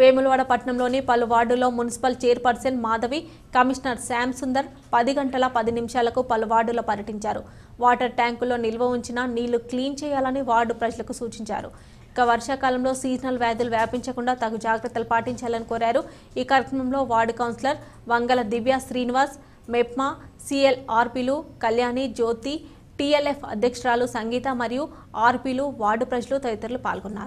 వేములవాడ పట్టణంలోని పలు వార్డుల్లో municipal chairperson Madhavi commissioner Shyam Sundar పది గంటల పది నిమిషాలకు పలు వార్డుల్లో పర్యటించారు వాటర్ ట్యాంకుల్లో నిల్వ ఉంచిన నీళ్లు క్లీన్ చేయాలని వార్డు ప్రజలకు సూచించారు ఇక వర్షాకాలంలో సీజనల్ వ్యాధులు వ్యాపించకుండా తగు జాగ్రత్తలు పాటించాలని కోరారు ఈ కార్యక్రమంలో వార్డు కౌన్సిలర్ వంగల దివ్య శ్రీనివాస్ మెప్మా సిఎల్ఆర్పీలు కళ్యాణి జ్యోతి టీఎల్ఎఫ్ అధ్యక్షురాలు సంగీత మరియు ఆర్పీలు వార్డు ప్రజలు తదితరులు పాల్గొన్నారు